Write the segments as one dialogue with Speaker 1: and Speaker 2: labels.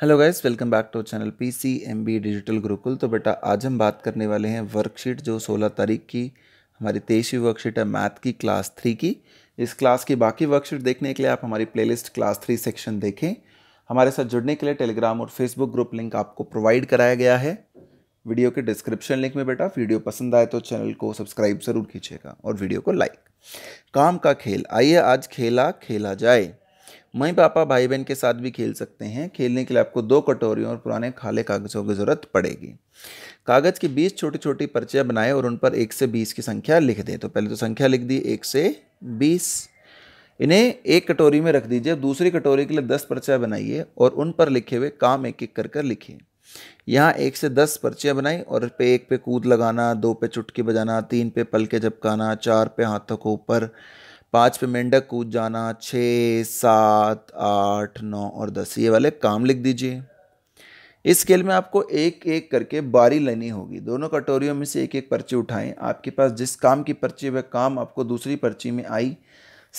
Speaker 1: hello guys welcome back to channel P C M B digital Gurukul तो बेटा आज हम बात करने वाले हैं वर्कशीट जो 16 तारीख की हमारी तेईसवीं वर्कशीट है मैथ की क्लास थ्री की इस क्लास की बाकी वर्कशीट देखने के लिए आप हमारी प्लेलिस्ट क्लास थ्री सेक्शन देखें हमारे साथ जुड़ने के लिए टेलीग्राम और फेसबुक ग्रुप लिंक आपको प्रोवाइड कराया गया है वीडियो के डिस्क्रिप्शन लिंक में बेटा वीडियो पसंद आए तो चैनल को सब्सक्राइब ज़रूर कीजिएगा और वीडियो को लाइक काम का खेल आइए आज खेला खेला जाए मई पापा भाई बहन के साथ भी खेल सकते हैं खेलने के लिए आपको दो कटोरियों और पुराने खाले कागज़ों की ज़रूरत पड़ेगी कागज़ की बीस छोटी छोटी पर्चियाँ बनाएं और उन पर एक से बीस की संख्या लिख दें तो पहले तो संख्या लिख दी एक से बीस इन्हें एक कटोरी में रख दीजिए दूसरी कटोरी के लिए दस पर्चियाँ बनाइए और उन पर लिखे हुए काम एक एक कर कर लिखे यहाँ एक से दस पर्चियाँ बनाई और पे एक पे कूद लगाना दो पे चुटकी बजाना तीन पे पल के झपकाना चार पे हाथों को ऊपर पाँच पे मेंढक कूद जाना छः सात आठ नौ और दस ये वाले काम लिख दीजिए इस स्केल में आपको एक एक करके बारी लेनी होगी दोनों कटोरियों में से एक एक पर्ची उठाएं आपके पास जिस काम की पर्ची वह काम आपको दूसरी पर्ची में आई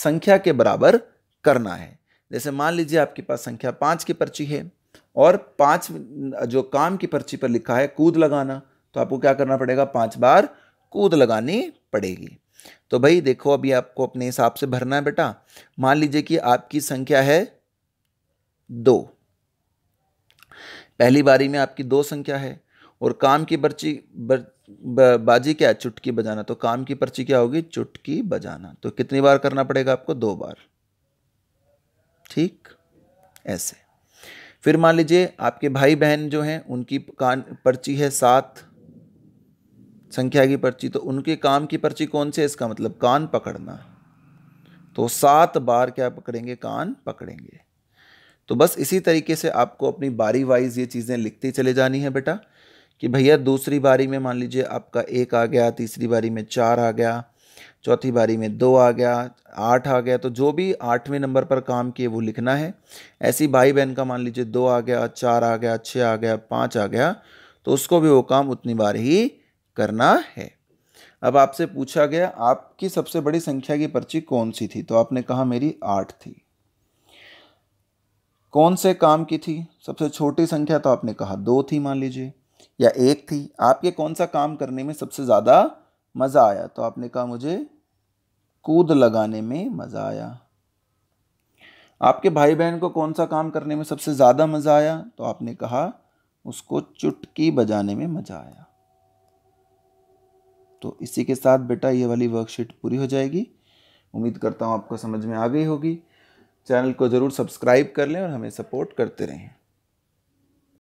Speaker 1: संख्या के बराबर करना है जैसे मान लीजिए आपके पास संख्या पाँच की पर्ची है और पाँच जो काम की पर्ची पर लिखा है कूद लगाना तो आपको क्या करना पड़ेगा पाँच बार कूद लगानी पड़ेगी तो भाई देखो अभी आपको अपने हिसाब से भरना है बेटा मान लीजिए कि आपकी संख्या है दो पहली बारी में आपकी दो संख्या है और काम की पर्ची बर, बाजी क्या है चुटकी बजाना तो काम की पर्ची क्या होगी चुटकी बजाना तो कितनी बार करना पड़ेगा आपको दो बार ठीक ऐसे फिर मान लीजिए आपके भाई बहन जो हैं उनकी कान पर्ची है सात संख्या की पर्ची तो उनके काम की पर्ची कौन से इसका मतलब कान पकड़ना तो सात बार क्या पकड़ेंगे कान पकड़ेंगे तो बस इसी तरीके से आपको अपनी बारी वाइज ये चीज़ें लिखती चले जानी है बेटा कि भैया दूसरी बारी में मान लीजिए आपका एक आ गया तीसरी बारी में चार आ गया चौथी बारी में दो आ गया आठ आ गया तो जो भी आठवें नंबर पर काम किए वो लिखना है ऐसी भाई बहन का मान लीजिए दो आ गया चार आ गया छः आ गया पाँच आ गया तो उसको भी वो काम उतनी बार ही करना है अब आपसे पूछा गया आपकी सबसे बड़ी संख्या की पर्ची कौन सी थी तो आपने कहा मेरी आठ थी कौन से काम की थी सबसे छोटी संख्या तो आपने कहा दो थी मान लीजिए या एक थी आपके कौन सा काम करने में सबसे ज़्यादा मज़ा आया तो आपने कहा मुझे कूद लगाने में मज़ा आया आपके भाई बहन को कौन सा काम करने में सबसे ज़्यादा मज़ा आया तो आपने कहा उसको चुटकी बजाने में मज़ा आया तो इसी के साथ बेटा ये वाली वर्कशीट पूरी हो जाएगी उम्मीद करता हूँ आपको समझ में आ गई होगी चैनल को ज़रूर सब्सक्राइब कर लें और हमें सपोर्ट करते रहें